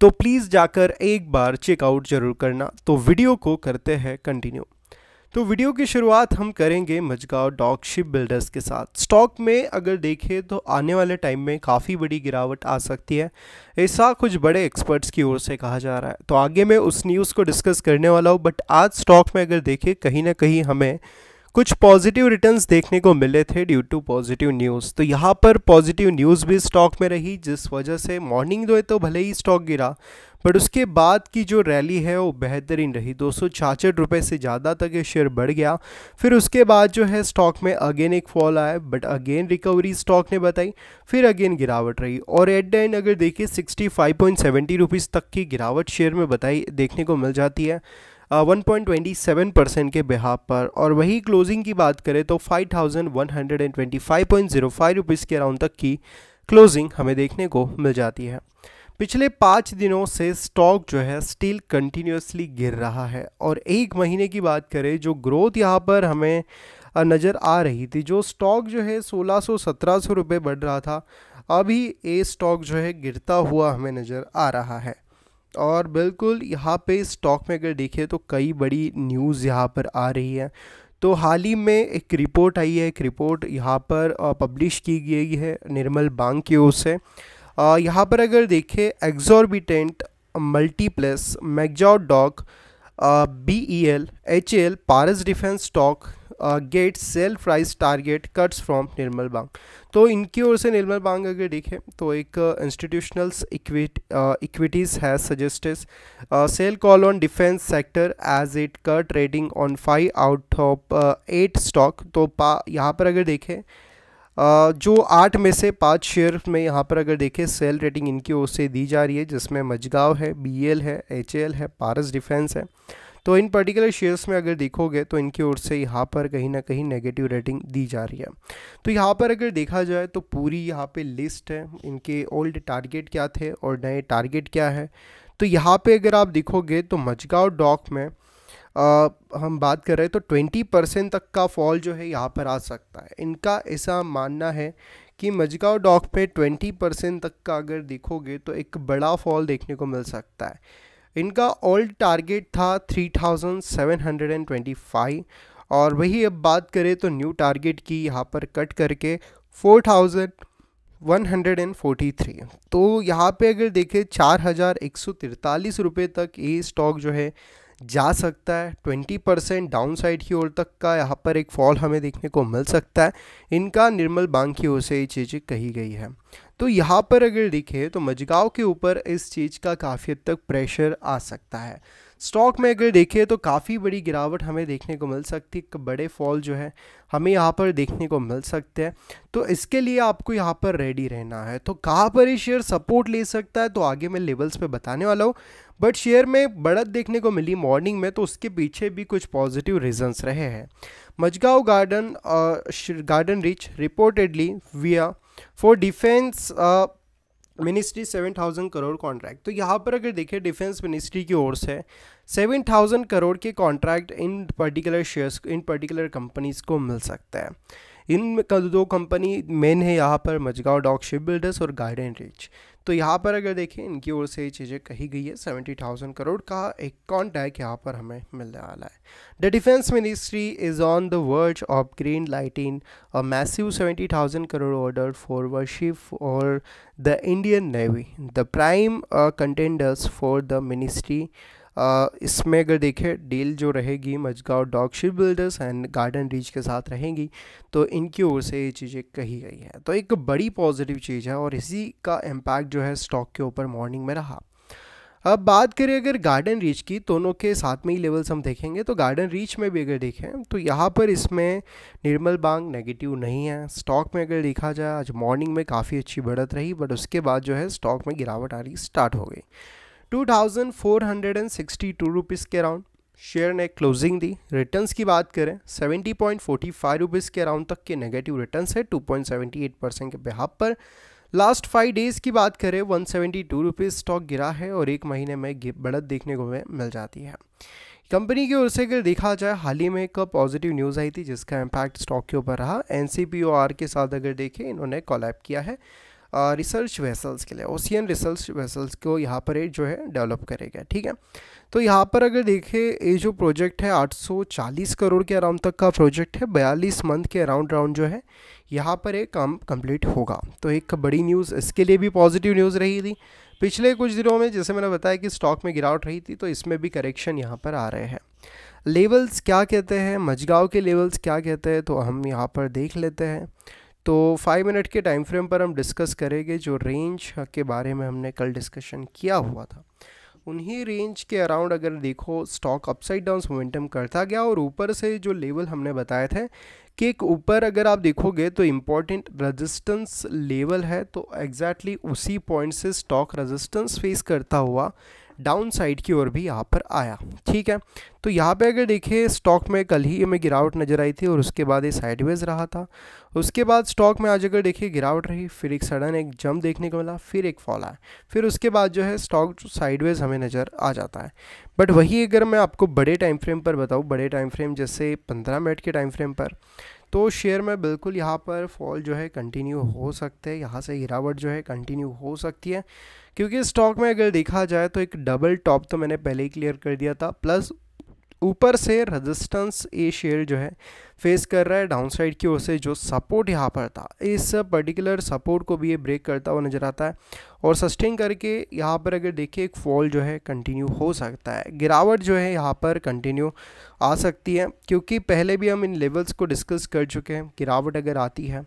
तो प्लीज़ जाकर एक बार चेकआउट ज़रूर करना तो वीडियो को करते हैं कंटिन्यू तो वीडियो की शुरुआत हम करेंगे मजगांव डॉक शिप बिल्डर्स के साथ स्टॉक में अगर देखें तो आने वाले टाइम में काफ़ी बड़ी गिरावट आ सकती है ऐसा कुछ बड़े एक्सपर्ट्स की ओर से कहा जा रहा है तो आगे मैं उस न्यूज़ को डिस्कस करने वाला हूँ बट आज स्टॉक में अगर देखें कहीं ना कहीं हमें कुछ पॉजिटिव रिटर्न्स देखने को मिले थे ड्यू टू पॉजिटिव न्यूज़ तो यहाँ पर पॉजिटिव न्यूज़ भी स्टॉक में रही जिस वजह से मॉर्निंग दो तो भले ही स्टॉक गिरा बट उसके बाद की जो रैली है वो बेहतरीन रही दो सौ से ज़्यादा तक ये शेयर बढ़ गया फिर उसके बाद जो है स्टॉक में अगेन एक फॉल आया बट अगेन रिकवरी स्टॉक ने बताई फिर अगेन गिरावट रही और एट द एंड अगर देखिए sixty five point seventy rupees तक की गिरावट शेयर में बताई देखने को मिल जाती है 1.27 परसेंट के बिहाब पर और वही क्लोजिंग की बात करें तो 5,125.05 रुपीस के अराउंड तक की क्लोजिंग हमें देखने को मिल जाती है पिछले पाँच दिनों से स्टॉक जो है स्टिल कंटिन्यूसली गिर रहा है और एक महीने की बात करें जो ग्रोथ यहाँ पर हमें नज़र आ रही थी जो स्टॉक जो है 1600-1700 रुपए बढ़ रहा था अभी ये स्टॉक जो है गिरता हुआ हमें नज़र आ रहा है और बिल्कुल यहाँ पे स्टॉक में अगर देखें तो कई बड़ी न्यूज़ यहाँ पर आ रही है तो हाल ही में एक रिपोर्ट आई है एक रिपोर्ट यहाँ पर पब्लिश की गई है निर्मल बांग की ओर से यहाँ पर अगर देखें एग्जॉर्बिटेंट मल्टीप्लेस मैगजॉट dock B E L H A L Paras defence stock get sell price target cuts from Nirmal bank तो इनकी ओर से निर्मल बैंक अगर देखें तो एक इंस्टीट्यूशनल्स uh, इक्विटीज uh, है suggests sell call on defence sector as it cut trading on five out of eight stock तो पा यहाँ पर अगर देखें Uh, जो आठ में से पाँच शेयर में यहाँ पर अगर देखें सेल रेटिंग इनकी ओर से दी जा रही है जिसमें मजगाव है बीएल है एचएल है पारस डिफेंस है तो इन पर्टिकुलर शेयर्स में अगर देखोगे तो इनकी ओर से यहाँ पर कहीं ना कहीं नेगेटिव रेटिंग दी जा रही है तो यहाँ पर अगर देखा जाए तो पूरी यहाँ पे लिस्ट है इनके ओल्ड टारगेट क्या थे और नए टारगेट क्या है तो यहाँ पे अगर आप देखोगे तो मजगाव डॉक में आ, हम बात कर रहे हैं तो ट्वेंटी परसेंट तक का फॉल जो है यहाँ पर आ सकता है इनका ऐसा मानना है कि मजगाव डॉक पर ट्वेंटी परसेंट तक का अगर देखोगे तो एक बड़ा फॉल देखने को मिल सकता है इनका ओल्ड टारगेट था 3725 और वही अब बात करें तो न्यू टारगेट की यहाँ पर कट करके 4143 तो यहाँ पे अगर देखें चार हज़ार एक सौ तिरतालीस रुपये तक ये स्टॉक जो है जा सकता है 20 परसेंट डाउन साइड की ओर तक का यहाँ पर एक फॉल हमें देखने को मिल सकता है इनका निर्मल बांग की ओर से ये चीज़ें कही गई है तो यहाँ पर अगर देखें तो मजगाव के ऊपर इस चीज़ का काफ़ी हद तक प्रेशर आ सकता है स्टॉक में अगर देखें तो काफ़ी बड़ी गिरावट हमें देखने को मिल सकती है बड़े फॉल जो है हमें यहाँ पर देखने को मिल सकते हैं तो इसके लिए आपको यहाँ पर रेडी रहना है तो कहाँ पर ही शेयर सपोर्ट ले सकता है तो आगे मैं लेवल्स पे बताने वाला हूँ बट शेयर में बढ़त देखने को मिली मॉर्निंग में तो उसके पीछे भी कुछ पॉजिटिव रीजन्स रहे हैं Mazagon Garden Garden Reach reportedly via for defence ministry seven thousand crore contract तो यहाँ पर अगर देखें डिफेंस मिनिस्ट्री की ओर से सेवन थाउजेंड करोड़ के contract in particular shares in particular companies को मिल सकता है इन दो कंपनी मेन है यहाँ पर मजगांव डॉक शिप बिल्डर्स और गार्डन रिच तो यहाँ पर अगर देखें इनकी ओर से ये चीज़ें कही गई है सेवेंटी थाउजेंड करोड़ का एक कॉन्टैक्ट यहाँ पर हमें मिलने वाला है the defence ministry is on the verge of green lighting a massive seventy thousand crore order for warship और the Indian navy the prime contenders for the ministry इसमें अगर देखें डील जो रहेगी Mazagon dock shipbuilders and Garden Reach के साथ रहेंगी तो इनकी ओर से ये चीज़ें कही गई हैं तो एक बड़ी पॉजिटिव चीज़ है और इसी का इम्पैक्ट जो है स्टॉक के ऊपर मॉर्निंग में रहा अब बात करें अगर गार्डन रीच की दोनों के साथ में ही लेवल्स हम देखेंगे तो गार्डन रीच में भी अगर देखें तो यहाँ पर इसमें निर्मल बांग नेगेटिव नहीं है स्टॉक में अगर देखा जाए आज मॉर्निंग में काफ़ी अच्छी बढ़त रही बट उसके बाद जो है स्टॉक में गिरावट आ रही स्टार्ट हो गई two thousand four hundred and sixty two rupees के अराउंड शेयर ने क्लोजिंग दी रिटर्न्स की बात करें seventy point forty five rupees के अराउंड तक के नेगेटिव रिटर्न्स है two point seventy eight percent के बिहार पर लास्ट फाइव डेज़ की बात करें one seventy two rupees stock गिरा है और एक महीने में बढ़त देखने को मिल जाती है कंपनी की ओर से अगर देखा जाए हाल ही में एक पॉजिटिव न्यूज़ आई थी जिसका इम्पैक्ट स्टॉक के ऊपर रहा एन के साथ अगर देखें इन्होंने कॉलैप किया है रिसर्च वेसल्स के लिए ओशियन रिसर्च वेसल्स को यहाँ पर जो है डेवलप करेगा ठीक है तो यहाँ पर अगर देखें ये जो प्रोजेक्ट है 840 करोड़ के अराउंड तक का प्रोजेक्ट है बयालीस मंथ के अराउंड राउंड जो है यहाँ पर एक काम कंप्लीट होगा तो एक बड़ी न्यूज़ इसके लिए भी पॉजिटिव न्यूज़ रही थी पिछले कुछ दिनों में जैसे मैंने बताया कि स्टॉक में गिरावट रही थी तो इसमें भी करेक्शन यहाँ पर आ रहे हैं लेवल्स क्या कहते हैं मजगाव के लेवल्स क्या कहते हैं तो हम यहाँ पर देख लेते हैं तो फाइव मिनट के टाइम फ्रेम पर हम डिस्कस करेंगे जो रेंज के बारे में हमने कल डिस्कशन किया हुआ था उन्हीं रेंज के अराउंड अगर देखो स्टॉक अपसाइड डाउन मोमेंटम करता गया और ऊपर से जो लेवल हमने बताए थे कि एक ऊपर अगर आप देखोगे तो इम्पॉर्टेंट रेजिस्टेंस लेवल है तो एग्जैक्टली exactly उसी पॉइंट से स्टॉक रेजिस्टेंस फेस करता हुआ डाउन साइड की ओर भी यहाँ पर आया ठीक है तो यहाँ पे अगर देखिए स्टॉक में कल ही हमें गिरावट नज़र आई थी और उसके बाद ये साइडवेज रहा था उसके बाद स्टॉक में आज अगर देखिए गिरावट रही फिर एक सडन एक जंप देखने को मिला फिर एक फॉल आया फिर उसके बाद जो है स्टॉक साइडवेज हमें नज़र आ जाता है बट वही अगर मैं आपको बड़े टाइम फ्रेम पर बताऊँ बड़े टाइम फ्रेम जैसे पंद्रह मिनट के टाइम फ्रेम पर तो शेयर में बिल्कुल यहाँ पर फॉल जो है कंटिन्यू हो सकते हैं यहाँ से गिरावट जो है कंटिन्यू हो सकती है क्योंकि स्टॉक में अगर देखा जाए तो एक डबल टॉप तो मैंने पहले ही क्लियर कर दिया था प्लस ऊपर से रेजिस्टेंस ए शेयर जो है फेस कर रहा है डाउन साइड की ओर से जो सपोर्ट यहाँ पर था इस पर्टिकुलर सपोर्ट को भी ये ब्रेक करता हुआ नज़र आता है और सस्टेन करके यहाँ पर अगर देखिए एक फॉल जो है कंटिन्यू हो सकता है गिरावट जो है यहाँ पर कंटिन्यू आ सकती है क्योंकि पहले भी हम इन लेवल्स को डिस्कस कर चुके हैं गिरावट अगर आती है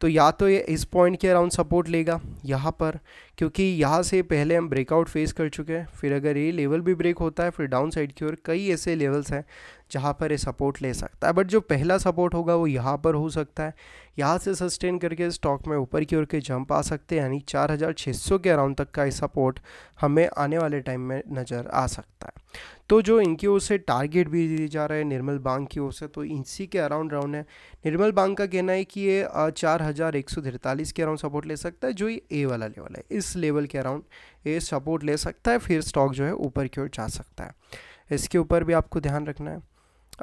तो या तो ये इस पॉइंट के अराउंड सपोर्ट लेगा यहाँ पर क्योंकि यहाँ से पहले हम ब्रेकआउट फेस कर चुके हैं फिर अगर ये लेवल भी ब्रेक होता है फिर डाउन साइड की ओर कई ऐसे लेवल्स हैं जहाँ पर ये सपोर्ट ले सकता है बट जो पहला सपोर्ट होगा वो यहाँ पर हो सकता है यहाँ से सस्टेन करके स्टॉक में ऊपर की ओर के जंप आ सकते हैं यानी चार के अराउंड तक का ये सपोर्ट हमें आने वाले टाइम में नज़र आ सकता है तो जो इनकी ओर से टारगेट भी दिए जा रहा है निर्मल बांग की ओर से तो इसी के अराउंड राउंड है निर्मल बांग का कहना है कि ये चार हज़ार एक सौ तिरतालीस के अराउंड सपोर्ट ले सकता है जो ये ए वाला लेवल है इस लेवल के अराउंड ये सपोर्ट ले सकता है फिर स्टॉक जो है ऊपर की ओर जा सकता है इसके ऊपर भी आपको ध्यान रखना है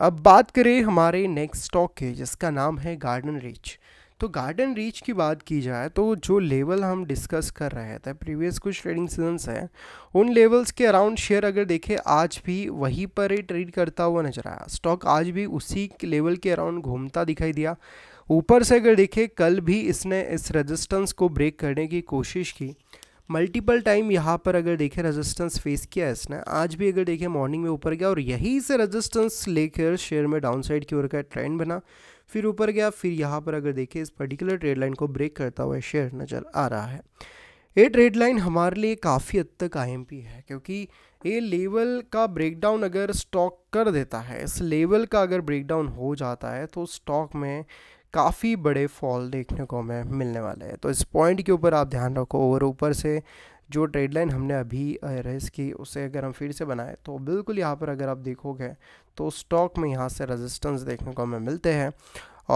अब बात करें हमारे नेक्स्ट स्टॉक के जिसका नाम है गार्डन रिच तो गार्डन रीच की बात की जाए तो जो लेवल हम डिस्कस कर रहे थे प्रीवियस कुछ ट्रेडिंग सीजन्स हैं उन लेवल्स के अराउंड शेयर अगर देखें आज भी वहीं पर ही ट्रेड करता हुआ नजर आया स्टॉक आज भी उसी लेवल के अराउंड घूमता दिखाई दिया ऊपर से अगर देखें कल भी इसने इस रजिस्टेंस को ब्रेक करने की कोशिश की मल्टीपल टाइम यहाँ पर अगर देखें रेजिस्टेंस फेस किया है इसने आज भी अगर देखें मॉर्निंग में ऊपर गया और यहीं से रेजिस्टेंस लेकर शेयर में डाउनसाइड की ओर का ट्रेंड बना फिर ऊपर गया फिर यहाँ पर अगर देखें इस पर्टिकुलर ट्रेड लाइन को ब्रेक करता हुआ शेयर नज़र आ रहा है ये ट्रेड लाइन हमारे लिए काफ़ी हद तक आई है क्योंकि ये लेवल का ब्रेकडाउन अगर स्टॉक कर देता है इस लेवल का अगर ब्रेकडाउन हो जाता है तो स्टॉक में काफ़ी बड़े फॉल देखने को हमें मिलने वाले हैं तो इस पॉइंट के ऊपर आप ध्यान रखो और ऊपर से जो ट्रेड लाइन हमने अभी रेस की उसे अगर हम फिर से बनाए तो बिल्कुल यहाँ पर अगर आप देखोगे तो स्टॉक में यहाँ से रेजिस्टेंस देखने को हमें मिलते हैं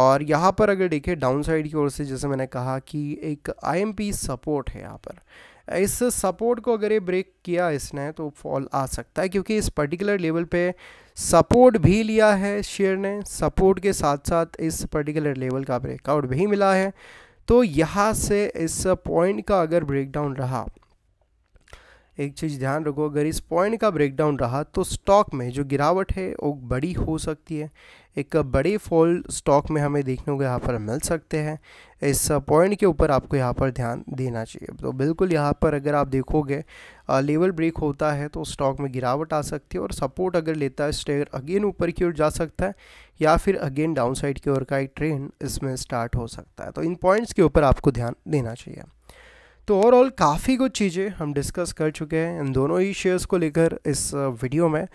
और यहाँ पर अगर देखें डाउन साइड की ओर से जैसे मैंने कहा कि एक आईएमपी सपोर्ट है यहाँ पर इस सपोर्ट को अगर ये ब्रेक किया इसने तो फॉल आ सकता है क्योंकि इस पर्टिकुलर लेवल पे सपोर्ट भी लिया है शेयर ने सपोर्ट के साथ साथ इस पर्टिकुलर लेवल का ब्रेकआउट भी मिला है तो यहाँ से इस पॉइंट का अगर ब्रेकडाउन रहा एक चीज़ ध्यान रखो अगर इस पॉइंट का ब्रेकडाउन रहा तो स्टॉक में जो गिरावट है वो बड़ी हो सकती है एक बड़े फॉल स्टॉक में हमें देखने को यहाँ पर मिल सकते हैं इस पॉइंट के ऊपर आपको यहाँ पर ध्यान देना चाहिए तो बिल्कुल यहाँ पर अगर आप देखोगे लेवल ब्रेक होता है तो स्टॉक में गिरावट आ सकती है और सपोर्ट अगर लेता है स्टेयर अगेन ऊपर की ओर जा सकता है या फिर अगेन डाउन साइड की ओर का एक ट्रेंड इसमें स्टार्ट हो सकता है तो इन पॉइंट्स के ऊपर आपको ध्यान देना चाहिए तो ओवरऑल काफ़ी कुछ चीज़ें हम डिस्कस कर चुके हैं इन दोनों ही शेयर्स को लेकर इस वीडियो में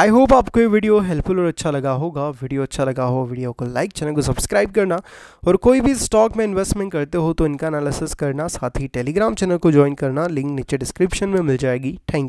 आई होप आपको ये वीडियो हेल्पफुल और अच्छा लगा होगा वीडियो अच्छा लगा हो वीडियो को लाइक चैनल को सब्सक्राइब करना और कोई भी स्टॉक में इन्वेस्टमेंट करते हो तो इनका एनालिसिस करना साथ ही टेलीग्राम चैनल को ज्वाइन करना लिंक नीचे डिस्क्रिप्शन में मिल जाएगी थैंक यू